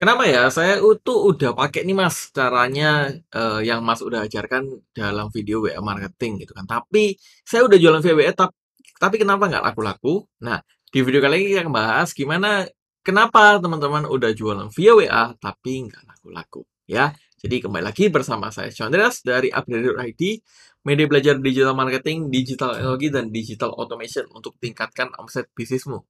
Kenapa ya? Saya itu udah pakai nih Mas, caranya, uh, yang Mas udah ajarkan dalam video WA marketing gitu kan. Tapi, saya udah jualan via WA, e, tap tapi kenapa nggak laku-laku? Nah, di video kali ini kita akan bahas gimana kenapa teman-teman udah jualan via WA tapi nggak laku-laku, ya. Jadi kembali lagi bersama saya Chandras dari upgrade.id, media belajar digital marketing, digital teknologi, dan digital automation untuk tingkatkan omset bisnismu.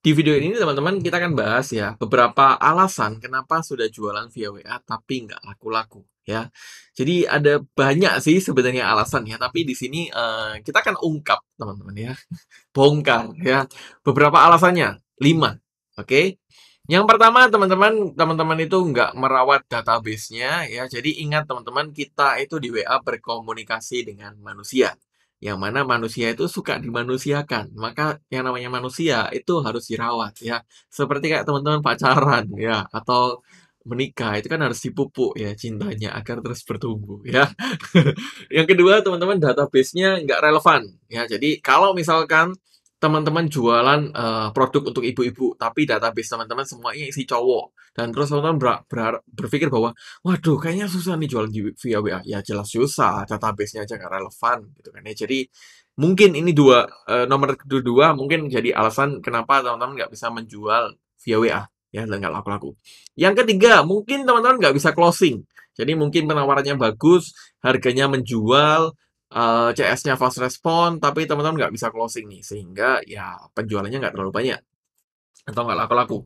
Di video ini teman-teman kita akan bahas ya beberapa alasan kenapa sudah jualan via WA tapi nggak laku-laku ya. Jadi ada banyak sih sebenarnya alasan ya, tapi di sini uh, kita akan ungkap teman-teman ya, bongkar ya beberapa alasannya lima, oke? Okay? Yang pertama teman-teman, teman-teman itu nggak merawat database-nya ya. Jadi ingat teman-teman kita itu di WA berkomunikasi dengan manusia yang mana manusia itu suka dimanusiakan. Maka yang namanya manusia itu harus dirawat ya. Seperti kayak teman-teman pacaran ya atau menikah itu kan harus dipupuk ya cintanya agar terus bertumbuh ya. yang kedua teman-teman database-nya nggak relevan ya. Jadi kalau misalkan teman-teman jualan uh, produk untuk ibu-ibu, tapi database teman-teman semuanya isi cowok. Dan terus teman-teman ber ber berpikir bahwa, waduh kayaknya susah nih jualan di via WA. Ya jelas susah, database-nya aja nggak relevan gitu kan ya. Jadi mungkin ini dua, uh, nomor kedua mungkin jadi alasan kenapa teman-teman nggak bisa menjual via WA. Ya, dan nggak laku-laku. Yang ketiga, mungkin teman-teman nggak bisa closing. Jadi mungkin penawarannya bagus, harganya menjual, uh, eh, CS-nya fast respon, tapi teman-teman nggak bisa closing nih, sehingga ya penjualannya nggak terlalu banyak atau nggak laku-laku.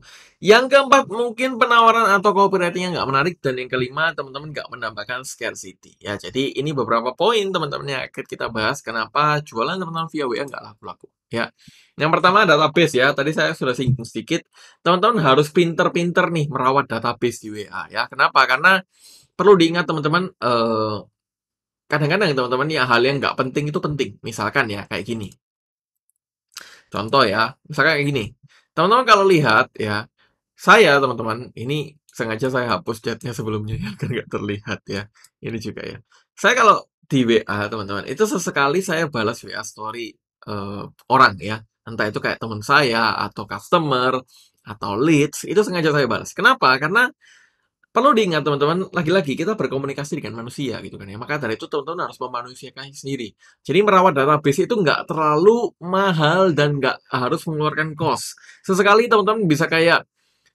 Yang keempat mungkin penawaran atau copywritingnya nggak menarik dan yang kelima teman-teman nggak menambahkan scarcity ya. Jadi ini beberapa poin teman-teman yang akan kita bahas kenapa jualan teman-teman via WA nggak laku-laku ya. Yang pertama database ya. Tadi saya sudah singgung sedikit. Teman-teman harus pinter-pinter nih merawat database di WA ya. Kenapa? Karena perlu diingat teman-teman eh, kadang-kadang teman-teman ya hal yang nggak penting itu penting. Misalkan ya kayak gini. Contoh ya, misalkan kayak gini. Teman-teman kalau lihat ya, saya teman-teman ini sengaja saya hapus chatnya sebelumnya ya, agar nggak terlihat ya. Ini juga ya. Saya kalau di WA teman-teman itu sesekali saya balas WA story uh, orang ya entah itu kayak teman saya atau customer atau leads itu sengaja saya balas kenapa karena perlu diingat teman-teman lagi-lagi kita berkomunikasi dengan manusia gitu kan ya maka dari itu teman-teman harus memanusiakan sendiri jadi merawat database itu nggak terlalu mahal dan nggak harus mengeluarkan cost sesekali teman-teman bisa kayak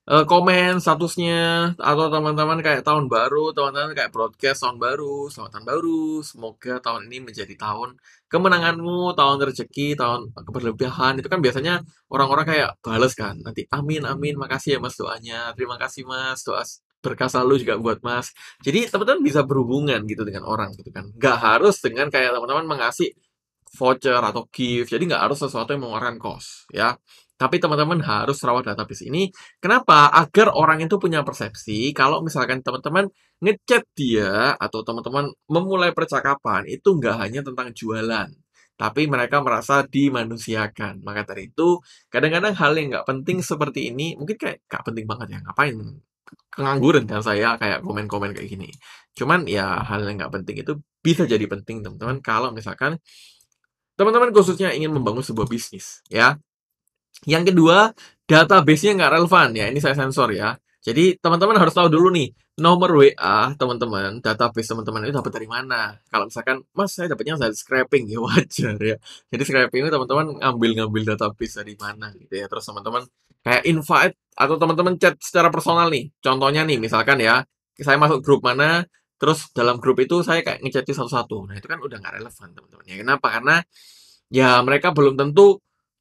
uh, komen statusnya atau teman-teman kayak tahun baru teman-teman kayak broadcast tahun baru selamat tahun baru semoga tahun ini menjadi tahun kemenanganmu tahun rezeki tahun keberlebihan itu kan biasanya orang-orang kayak balas kan nanti amin amin makasih ya mas doanya terima kasih mas doa berkah selalu juga buat Mas. Jadi teman-teman bisa berhubungan gitu dengan orang gitu kan. Nggak harus dengan kayak teman-teman mengasih voucher atau gift. Jadi nggak harus sesuatu yang mengeluarkan kos ya. Tapi teman-teman harus rawat database ini. Kenapa? Agar orang itu punya persepsi kalau misalkan teman-teman ngechat dia atau teman-teman memulai percakapan itu nggak hanya tentang jualan. Tapi mereka merasa dimanusiakan. Maka dari itu, kadang-kadang hal yang nggak penting seperti ini, mungkin kayak nggak penting banget ya, ngapain kengangguran kan saya kayak komen-komen kayak gini. Cuman ya hal yang nggak penting itu bisa jadi penting teman-teman kalau misalkan teman-teman khususnya ingin membangun sebuah bisnis ya. Yang kedua, database-nya nggak relevan ya. Ini saya sensor ya. Jadi teman-teman harus tahu dulu nih nomor WA teman-teman, database teman-teman itu dapat dari mana. Kalau misalkan Mas saya dapatnya dari scraping ya wajar ya. Jadi scraping itu teman-teman ngambil-ngambil database dari mana gitu ya. Terus teman-teman kayak invite atau teman-teman chat secara personal nih. Contohnya nih, misalkan ya, saya masuk grup mana, terus dalam grup itu saya kayak di satu-satu. Nah, itu kan udah nggak relevan, teman-teman. Ya, kenapa? Karena ya mereka belum tentu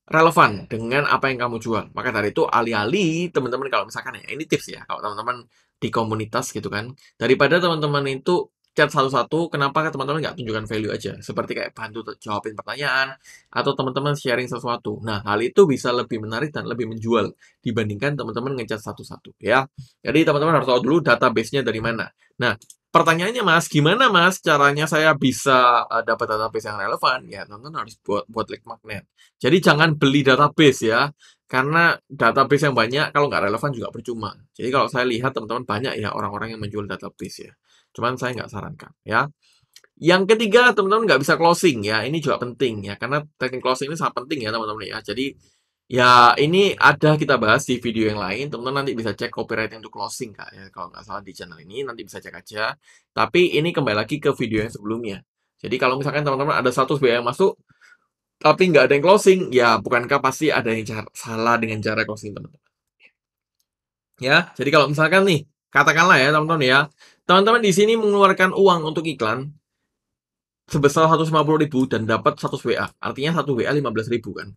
relevan dengan apa yang kamu jual. Maka dari itu, alih-alih teman-teman kalau misalkan ya, ini tips ya, kalau teman-teman di komunitas gitu kan, daripada teman-teman itu chat satu-satu kenapa teman-teman nggak tunjukkan value aja seperti kayak bantu jawabin pertanyaan atau teman-teman sharing sesuatu nah hal itu bisa lebih menarik dan lebih menjual dibandingkan teman-teman ngechat satu-satu ya jadi teman-teman harus tahu dulu database-nya dari mana nah pertanyaannya mas gimana mas caranya saya bisa uh, dapat database yang relevan ya teman-teman harus buat buat link magnet jadi jangan beli database ya karena database yang banyak kalau nggak relevan juga percuma jadi kalau saya lihat teman-teman banyak ya orang-orang yang menjual database ya Cuman saya nggak sarankan ya. Yang ketiga, teman-teman nggak bisa closing ya. Ini juga penting ya, karena teknik closing ini sangat penting ya, teman-teman ya. Jadi ya ini ada kita bahas di video yang lain. Teman-teman nanti bisa cek copyright untuk closing kak ya. Kalau nggak salah di channel ini nanti bisa cek aja. Tapi ini kembali lagi ke video yang sebelumnya. Jadi kalau misalkan teman-teman ada satu biaya yang masuk, tapi nggak ada yang closing, ya bukankah pasti ada yang cara, salah dengan cara closing teman-teman? Ya, jadi kalau misalkan nih, katakanlah ya teman-teman ya, Teman-teman di sini mengeluarkan uang untuk iklan sebesar 150 ribu dan dapat 1 WA. Artinya 1 WA 15 ribu kan.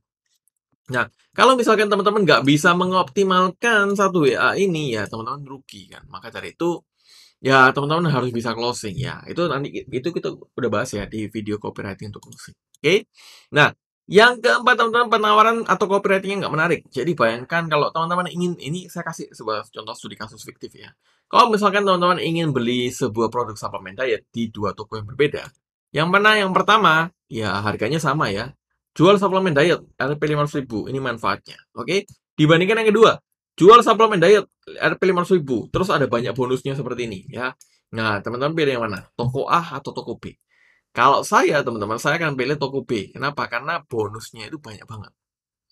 Nah, kalau misalkan teman-teman nggak bisa mengoptimalkan satu WA ini ya teman-teman rugi kan. Maka dari itu ya teman-teman harus bisa closing ya. Itu nanti itu kita udah bahas ya di video copywriting untuk closing. Oke. Okay? Nah, yang keempat, teman-teman, penawaran atau copywritingnya nggak menarik. Jadi bayangkan kalau teman-teman ingin, ini saya kasih sebuah contoh studi kasus fiktif ya. Kalau misalkan teman-teman ingin beli sebuah produk suplemen diet di dua toko yang berbeda, yang mana yang pertama, ya harganya sama ya. Jual suplemen diet, RP 500.000, ini manfaatnya. Oke, dibandingkan yang kedua, jual suplemen diet, RP 500.000, terus ada banyak bonusnya seperti ini ya. Nah, teman-teman pilih yang mana? Toko A atau toko B? Kalau saya teman-teman, saya akan pilih toko B. Kenapa? Karena bonusnya itu banyak banget.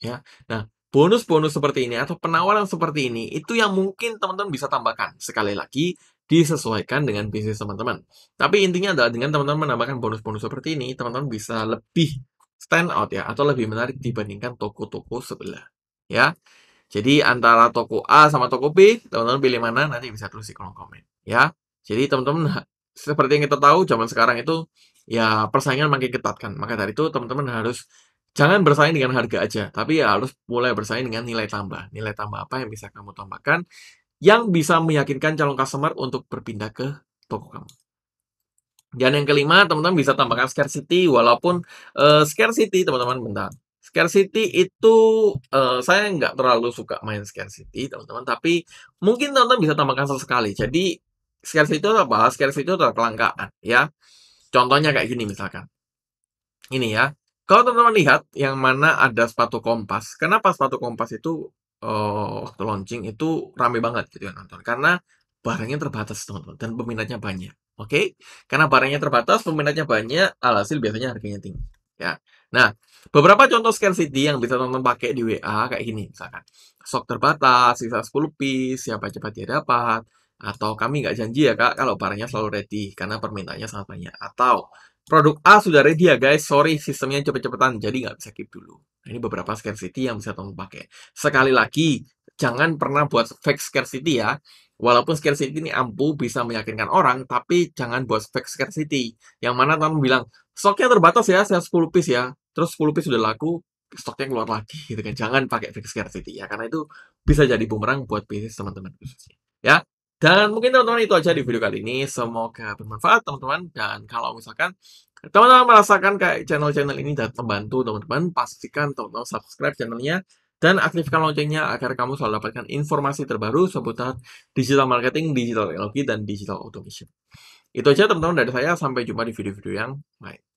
Ya. Nah, bonus-bonus seperti ini atau penawaran seperti ini itu yang mungkin teman-teman bisa tambahkan. Sekali lagi, disesuaikan dengan bisnis teman-teman. Tapi intinya adalah dengan teman-teman menambahkan bonus-bonus seperti ini, teman-teman bisa lebih stand out ya atau lebih menarik dibandingkan toko-toko sebelah. Ya. Jadi antara toko A sama toko B, teman-teman pilih mana nanti bisa tulis di kolom komen ya. Jadi teman-teman seperti yang kita tahu zaman sekarang itu ya persaingan makin ketat kan. Maka dari itu teman-teman harus jangan bersaing dengan harga aja, tapi ya harus mulai bersaing dengan nilai tambah. Nilai tambah apa yang bisa kamu tambahkan yang bisa meyakinkan calon customer untuk berpindah ke toko kamu. Dan yang kelima, teman-teman bisa tambahkan scarcity walaupun uh, scarcity teman-teman bentar. Scarcity itu uh, saya nggak terlalu suka main scarcity teman-teman, tapi mungkin teman-teman bisa tambahkan sesekali. Jadi Scarcity itu apa? scarcity itu adalah kelangkaan, ya. Contohnya kayak gini misalkan. Ini ya. Kalau teman-teman lihat yang mana ada sepatu kompas, kenapa sepatu kompas itu uh, waktu launching itu rame banget gitu ya nonton? Karena barangnya terbatas teman-teman dan peminatnya banyak. Oke? Okay? Karena barangnya terbatas, peminatnya banyak, alhasil biasanya harganya tinggi. Ya. Nah, beberapa contoh scarcity yang bisa teman-teman pakai di WA kayak gini misalkan. sok terbatas, sisa 10 piece, siapa cepat dia dapat, atau kami nggak janji ya kak kalau barangnya selalu ready karena permintaannya sangat banyak. Atau produk A sudah ready ya guys, sorry sistemnya cepet-cepetan jadi nggak bisa keep dulu. Nah, ini beberapa scarcity yang bisa kamu pakai. Sekali lagi, jangan pernah buat fake scarcity ya. Walaupun scarcity ini ampuh bisa meyakinkan orang, tapi jangan buat fake scarcity. Yang mana kamu bilang, stoknya terbatas ya, saya 10 piece ya. Terus 10 piece sudah laku, stoknya keluar lagi gitu kan. Jangan pakai fake scarcity ya, karena itu bisa jadi bumerang buat bisnis teman-teman Ya, dan mungkin teman-teman itu aja di video kali ini. Semoga bermanfaat teman-teman. Dan kalau misalkan teman-teman merasakan kayak channel-channel ini dapat membantu teman-teman, pastikan teman-teman subscribe channelnya dan aktifkan loncengnya agar kamu selalu dapatkan informasi terbaru seputar digital marketing, digital teknologi, dan digital automation. Itu aja teman-teman dari saya. Sampai jumpa di video-video yang lain.